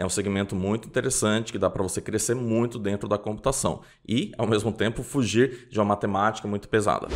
É um segmento muito interessante que dá para você crescer muito dentro da computação e, ao mesmo tempo, fugir de uma matemática muito pesada.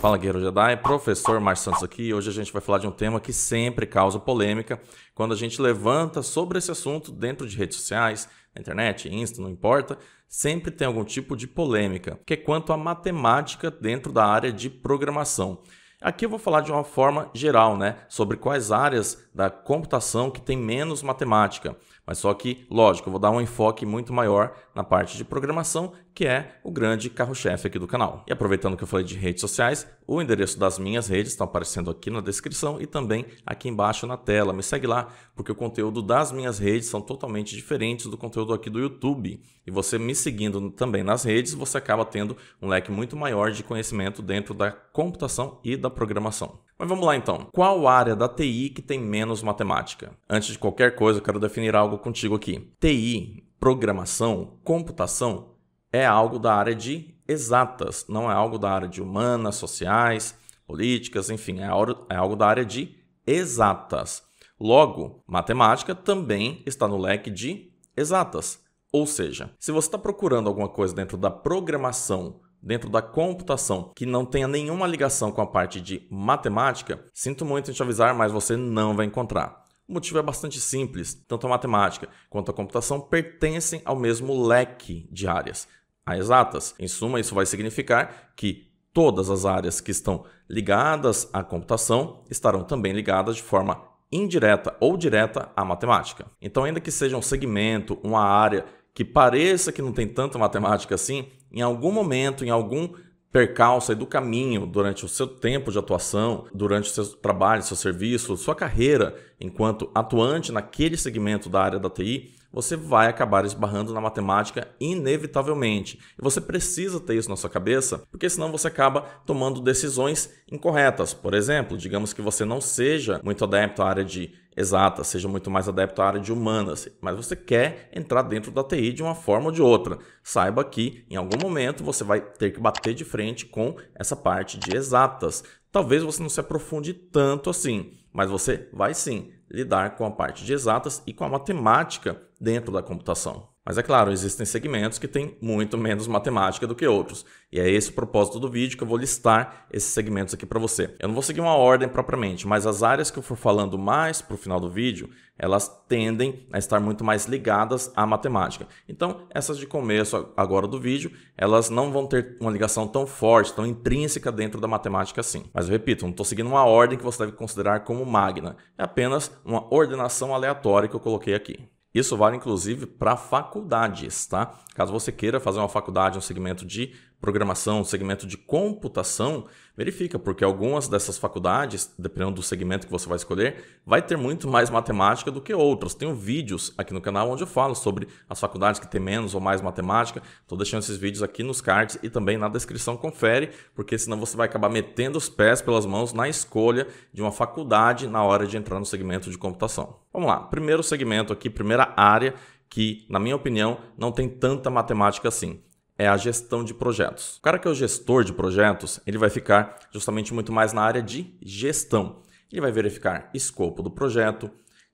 Fala Guerreiro Jedi, professor Mar Santos aqui. Hoje a gente vai falar de um tema que sempre causa polêmica quando a gente levanta sobre esse assunto dentro de redes sociais, na internet, Insta, não importa, sempre tem algum tipo de polêmica, que é quanto à matemática dentro da área de programação. Aqui eu vou falar de uma forma geral, né, sobre quais áreas da computação que tem menos matemática. Mas só que, lógico, eu vou dar um enfoque muito maior na parte de programação, que é o grande carro-chefe aqui do canal. E aproveitando que eu falei de redes sociais, o endereço das minhas redes está aparecendo aqui na descrição e também aqui embaixo na tela. Me segue lá, porque o conteúdo das minhas redes são totalmente diferentes do conteúdo aqui do YouTube. E você me seguindo também nas redes, você acaba tendo um leque muito maior de conhecimento dentro da computação e da programação. Mas vamos lá então. Qual área da TI que tem menos matemática? Antes de qualquer coisa, eu quero definir algo contigo aqui. TI, programação, computação é algo da área de exatas, não é algo da área de humanas, sociais, políticas, enfim, é, é algo da área de exatas. Logo, matemática também está no leque de exatas. Ou seja, se você está procurando alguma coisa dentro da programação, dentro da computação, que não tenha nenhuma ligação com a parte de matemática, sinto muito em te avisar, mas você não vai encontrar. O motivo é bastante simples: tanto a matemática quanto a computação pertencem ao mesmo leque de áreas, a exatas. Em suma, isso vai significar que todas as áreas que estão ligadas à computação estarão também ligadas de forma indireta ou direta à matemática. Então, ainda que seja um segmento, uma área que pareça que não tem tanta matemática assim, em algum momento, em algum percalça e do caminho durante o seu tempo de atuação, durante o seu trabalho, seu serviço, sua carreira enquanto atuante naquele segmento da área da TI, você vai acabar esbarrando na matemática inevitavelmente. E você precisa ter isso na sua cabeça, porque senão você acaba tomando decisões incorretas. Por exemplo, digamos que você não seja muito adepto à área de exatas, seja muito mais adepto à área de humanas, mas você quer entrar dentro da TI de uma forma ou de outra. Saiba que em algum momento você vai ter que bater de frente com essa parte de exatas. Talvez você não se aprofunde tanto assim, mas você vai sim lidar com a parte de exatas e com a matemática dentro da computação. Mas é claro, existem segmentos que têm muito menos matemática do que outros. E é esse o propósito do vídeo que eu vou listar esses segmentos aqui para você. Eu não vou seguir uma ordem propriamente, mas as áreas que eu for falando mais para o final do vídeo, elas tendem a estar muito mais ligadas à matemática. Então, essas de começo agora do vídeo, elas não vão ter uma ligação tão forte, tão intrínseca dentro da matemática assim. Mas eu repito, não estou seguindo uma ordem que você deve considerar como magna. É apenas uma ordenação aleatória que eu coloquei aqui. Isso vale inclusive para faculdades, tá? Caso você queira fazer uma faculdade, um segmento de programação, segmento de computação, verifica, porque algumas dessas faculdades, dependendo do segmento que você vai escolher, vai ter muito mais matemática do que outras. Tenho vídeos aqui no canal onde eu falo sobre as faculdades que têm menos ou mais matemática. Estou deixando esses vídeos aqui nos cards e também na descrição, confere, porque senão você vai acabar metendo os pés pelas mãos na escolha de uma faculdade na hora de entrar no segmento de computação. Vamos lá, primeiro segmento aqui, primeira área que, na minha opinião, não tem tanta matemática assim é a gestão de projetos. O cara que é o gestor de projetos, ele vai ficar justamente muito mais na área de gestão. Ele vai verificar escopo do projeto,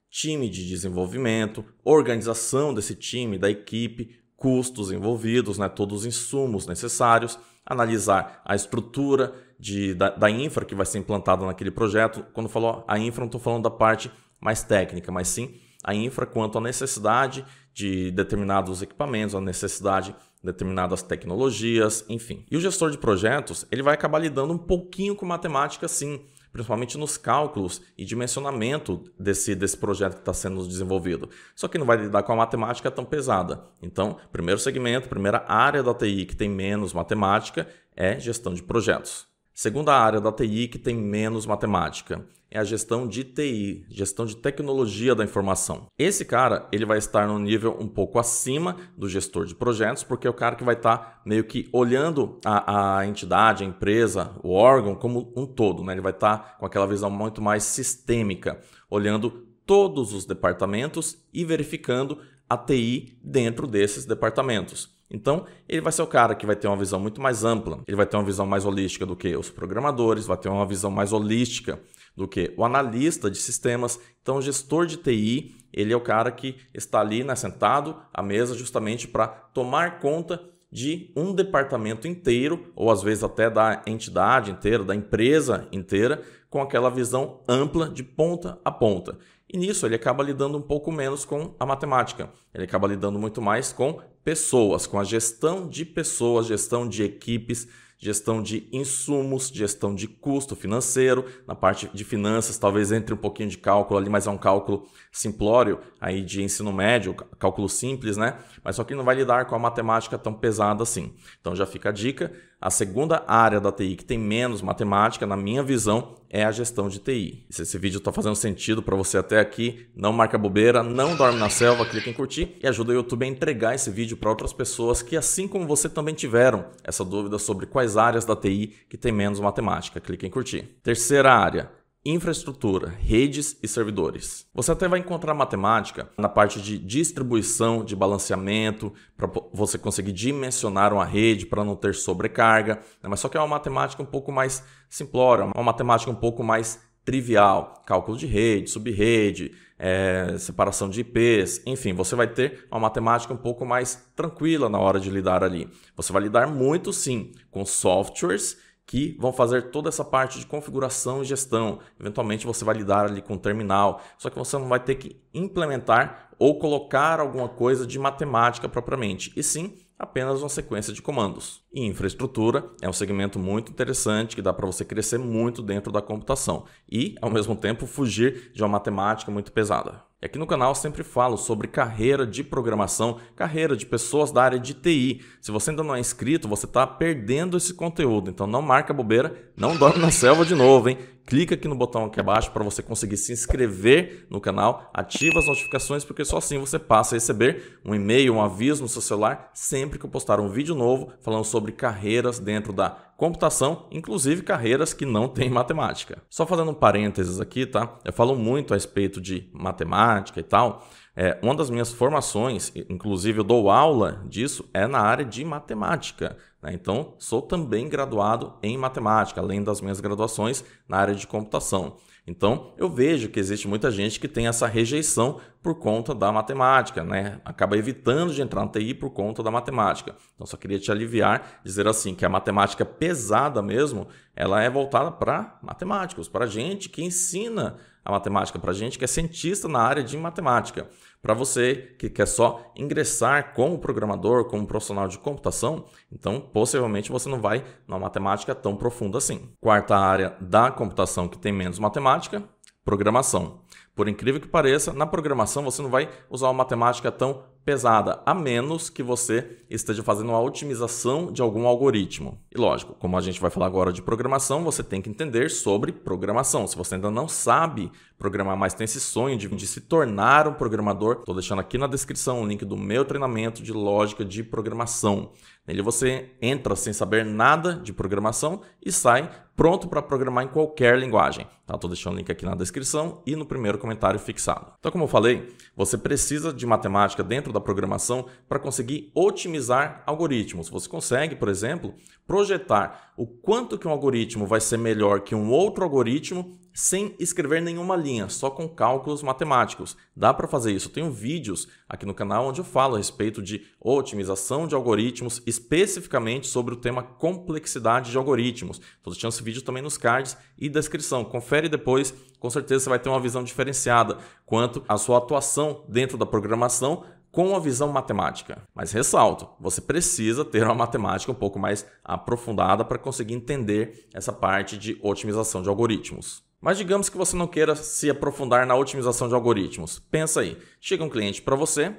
time de desenvolvimento, organização desse time, da equipe, custos envolvidos, né, todos os insumos necessários, analisar a estrutura de, da, da infra que vai ser implantada naquele projeto. Quando falou a infra, não estou falando da parte mais técnica, mas sim a infra quanto à necessidade de determinados equipamentos, a necessidade determinadas tecnologias, enfim. E o gestor de projetos, ele vai acabar lidando um pouquinho com matemática sim, principalmente nos cálculos e dimensionamento desse, desse projeto que está sendo desenvolvido. Só que não vai lidar com a matemática tão pesada. Então, primeiro segmento, primeira área da TI que tem menos matemática é gestão de projetos. Segunda área da TI que tem menos matemática é a gestão de TI, gestão de tecnologia da informação. Esse cara, ele vai estar num nível um pouco acima do gestor de projetos, porque é o cara que vai estar tá meio que olhando a, a, entidade, a empresa, o órgão como um todo, né? Ele vai estar tá com aquela visão muito mais sistêmica, olhando todos os departamentos e verificando a TI dentro desses departamentos. Então, ele vai ser o cara que vai ter uma visão muito mais ampla, ele vai ter uma visão mais holística do que os programadores, vai ter uma visão mais holística do que o analista de sistemas. Então, o gestor de TI, ele é o cara que está ali né, sentado à mesa justamente para tomar conta de um departamento inteiro, ou às vezes até da entidade inteira, da empresa inteira, com aquela visão ampla de ponta a ponta. E nisso ele acaba lidando um pouco menos com a matemática, ele acaba lidando muito mais com pessoas, com a gestão de pessoas, gestão de equipes, gestão de insumos, gestão de custo financeiro, na parte de finanças, talvez entre um pouquinho de cálculo ali, mas é um cálculo simplório aí de ensino médio, cálculo simples, né? Mas só que não vai lidar com a matemática tão pesada assim. Então já fica a dica. A segunda área da TI que tem menos matemática, na minha visão, é a gestão de TI. Se esse vídeo está fazendo sentido para você até aqui, não marca bobeira, não dorme na selva, clica em curtir e ajuda o YouTube a entregar esse vídeo para outras pessoas que, assim como você, também tiveram essa dúvida sobre quais áreas da TI que tem menos matemática. Clica em curtir. Terceira área, infraestrutura, redes e servidores. Você até vai encontrar matemática na parte de distribuição, de balanceamento, para você conseguir dimensionar uma rede para não ter sobrecarga, né? mas só que é uma matemática um pouco mais simplória, uma matemática um pouco mais trivial, cálculo de rede, subrede, é, separação de IPs, enfim, você vai ter uma matemática um pouco mais tranquila na hora de lidar ali. Você vai lidar muito sim com softwares que vão fazer toda essa parte de configuração e gestão. Eventualmente você vai lidar ali com o terminal, só que você não vai ter que implementar ou colocar alguma coisa de matemática propriamente, e sim apenas uma sequência de comandos. E infraestrutura é um segmento muito interessante que dá para você crescer muito dentro da computação e, ao mesmo tempo, fugir de uma matemática muito pesada. Aqui é no canal sempre falo sobre carreira de programação, carreira de pessoas da área de TI. Se você ainda não é inscrito, você está perdendo esse conteúdo, então não marca bobeira, não dorme na selva de novo, hein? clica aqui no botão aqui abaixo para você conseguir se inscrever no canal, ativa as notificações, porque só assim você passa a receber um e-mail, um aviso no seu celular sempre que eu postar um vídeo novo falando sobre carreiras dentro da computação, inclusive carreiras que não têm matemática. Só fazendo um parênteses aqui, tá? Eu falo muito a respeito de matemática e tal. É, uma das minhas formações, inclusive eu dou aula disso, é na área de matemática. Né? Então, sou também graduado em matemática, além das minhas graduações na área de computação. Então, eu vejo que existe muita gente que tem essa rejeição por conta da matemática, né? Acaba evitando de entrar na TI por conta da matemática. Então, só queria te aliviar, dizer assim, que a matemática pesada mesmo, ela é voltada para matemáticos, para gente que ensina a matemática, para gente que é cientista na área de matemática. Para você que quer só ingressar como programador, como profissional de computação, então possivelmente você não vai numa matemática tão profunda assim. Quarta área da computação que tem menos matemática, programação. Por incrível que pareça, na programação você não vai usar uma matemática tão pesada, a menos que você esteja fazendo uma otimização de algum algoritmo. E lógico, como a gente vai falar agora de programação, você tem que entender sobre programação. Se você ainda não sabe programar, mas tem esse sonho de, de se tornar um programador, estou deixando aqui na descrição o link do meu treinamento de lógica de programação. Nele você entra sem saber nada de programação e sai pronto para programar em qualquer linguagem. Tá? Tô deixando o link aqui na descrição e no primeiro comentário fixado. Então, como eu falei, você precisa de matemática dentro da programação para conseguir otimizar algoritmos. Você consegue, por exemplo, projetar o quanto que um algoritmo vai ser melhor que um outro algoritmo sem escrever nenhuma linha, só com cálculos matemáticos. Dá para fazer isso. Eu tenho vídeos aqui no canal onde eu falo a respeito de otimização de algoritmos, especificamente sobre o tema complexidade de algoritmos. Estou deixando esse vídeo também nos cards e descrição. Confere depois, com certeza você vai ter uma visão diferenciada quanto à sua atuação dentro da programação com uma visão matemática. Mas ressalto, você precisa ter uma matemática um pouco mais aprofundada para conseguir entender essa parte de otimização de algoritmos. Mas digamos que você não queira se aprofundar na otimização de algoritmos. Pensa aí, chega um cliente para você,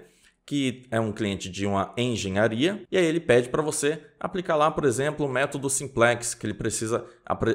que é um cliente de uma engenharia, e aí ele pede para você aplicar lá, por exemplo, o método simplex, que ele precisa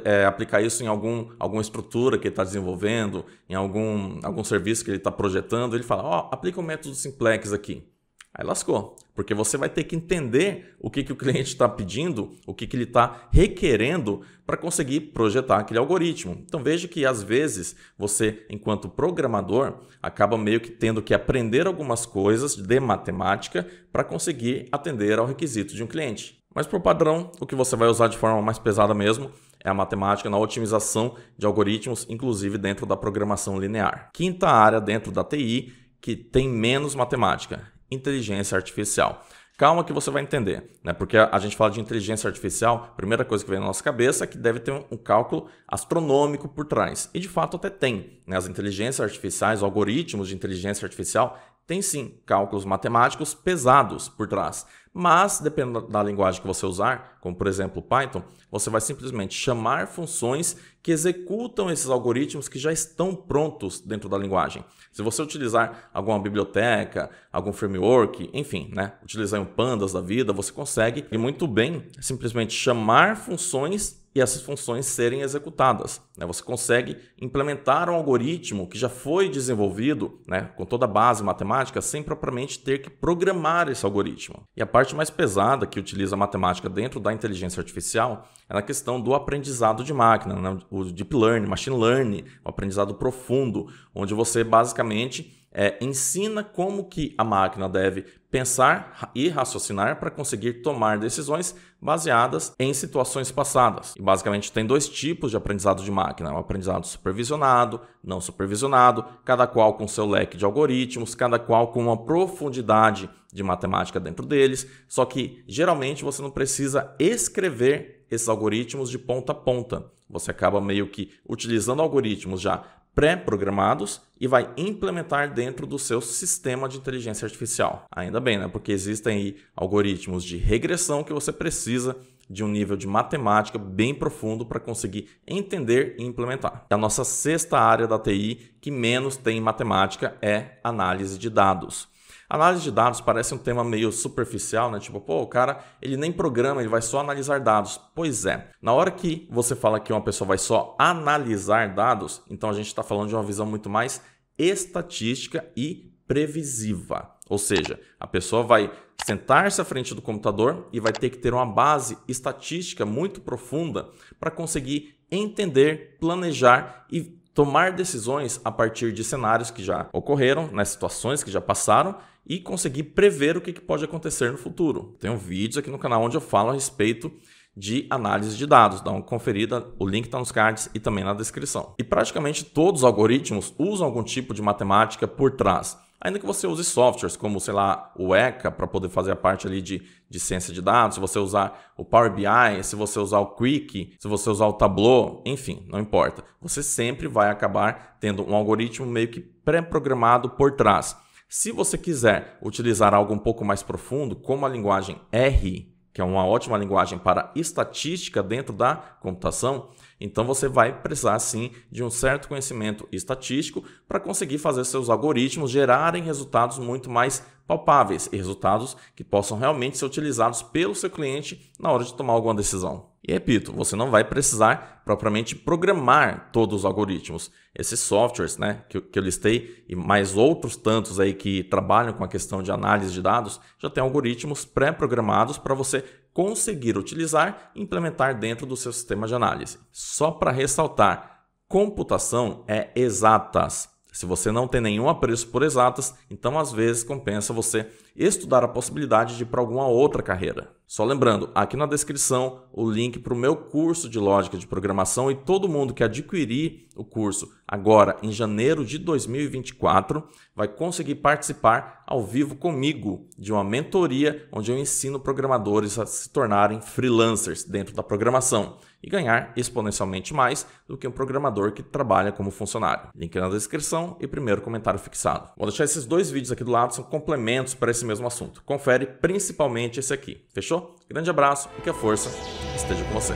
é, aplicar isso em algum, alguma estrutura que ele está desenvolvendo, em algum, algum serviço que ele está projetando. Ele fala: Ó, oh, aplica o método simplex aqui. Aí lascou, porque você vai ter que entender o que, que o cliente está pedindo, o que, que ele está requerendo para conseguir projetar aquele algoritmo. Então veja que às vezes você, enquanto programador, acaba meio que tendo que aprender algumas coisas de matemática para conseguir atender ao requisito de um cliente. Mas por padrão, o que você vai usar de forma mais pesada mesmo é a matemática na otimização de algoritmos, inclusive dentro da programação linear. Quinta área dentro da TI que tem menos matemática inteligência artificial. Calma que você vai entender, né? Porque a, gente fala de inteligência artificial, primeira coisa que vem na nossa cabeça é que deve ter um, um cálculo astronômico por trás. E de fato até tem. Né? As inteligências artificiais, algoritmos de inteligência artificial, tem sim cálculos matemáticos pesados por trás, mas dependendo da linguagem que você usar, como por exemplo Python, você vai simplesmente chamar funções que executam esses algoritmos que já estão prontos dentro da linguagem. Se você utilizar alguma biblioteca, algum framework, enfim, né, utilizar um pandas da vida, você consegue muito bem simplesmente chamar funções e essas funções serem executadas. Né? Você consegue implementar um algoritmo que já foi desenvolvido né, com toda a base matemática sem propriamente ter que programar esse algoritmo. E a parte mais pesada que utiliza a matemática dentro da inteligência artificial é na questão do aprendizado de máquina, né? o deep learning, machine learning, o aprendizado profundo, onde você basicamente é, ensina como que a máquina deve pensar e raciocinar para conseguir tomar decisões baseadas em situações passadas. E basicamente tem dois tipos de aprendizado de máquina: o aprendizado supervisionado, não supervisionado, cada qual com seu leque de algoritmos, cada qual com uma profundidade de matemática dentro deles. Só que geralmente você não precisa escrever esses algoritmos de ponta a ponta. Você acaba meio que utilizando algoritmos já pré-programados e vai implementar dentro do seu sistema de inteligência artificial. Ainda bem, né? Porque existem aí algoritmos de regressão que você precisa de um nível de matemática bem profundo para conseguir entender e implementar. A nossa sexta área da TI que menos tem matemática é análise de dados. Análise de dados parece um tema meio superficial, né? Tipo, pô, o cara, ele nem programa, ele vai só analisar dados. Pois é. Na hora que você fala que uma pessoa vai só analisar dados, então a gente está falando de uma visão muito mais estatística e previsiva. Ou seja, a pessoa vai sentar-se à frente do computador e vai ter que ter uma base estatística muito profunda para conseguir entender, planejar e tomar decisões a partir de cenários que já ocorreram, né, situações que já passaram e conseguir prever o que pode acontecer no futuro. Tem um vídeo aqui no canal onde eu falo a respeito de análise de dados. Dá uma conferida, o link está nos cards e também na descrição. E praticamente todos os algoritmos usam algum tipo de matemática por trás. Ainda que você use softwares como, sei lá, o ECA para poder fazer a parte ali de, de ciência de dados, se você usar o Power BI, se você usar o Quick, se você usar o Tableau, enfim, não importa. Você sempre vai acabar tendo um algoritmo meio que pré-programado por trás. Se você quiser utilizar algo um pouco mais profundo, como a linguagem R, que é uma ótima linguagem para estatística dentro da computação, então você vai precisar sim de um certo conhecimento estatístico para conseguir fazer seus algoritmos gerarem resultados muito mais palpáveis e resultados que possam realmente ser utilizados pelo seu cliente na hora de tomar alguma decisão repito, você não vai precisar propriamente programar todos os algoritmos. Esses softwares né, que, que eu listei e mais outros tantos aí que trabalham com a questão de análise de dados já tem algoritmos pré-programados para você conseguir utilizar e implementar dentro do seu sistema de análise. Só para ressaltar, computação é exatas. Se você não tem nenhum apreço por exatas, então às vezes compensa você estudar a possibilidade de ir para alguma outra carreira. Só lembrando, aqui na descrição o link para o meu curso de lógica de programação e todo mundo que adquirir o curso agora em janeiro de 2024 vai conseguir participar ao vivo comigo de uma mentoria onde eu ensino programadores a se tornarem freelancers dentro da programação e ganhar exponencialmente mais do que um programador que trabalha como funcionário. Link na descrição e primeiro comentário fixado. Vou deixar esses dois vídeos aqui do lado, são complementos para esse desse mesmo assunto. Confere principalmente esse aqui. Fechou? Grande abraço e que a força esteja com você.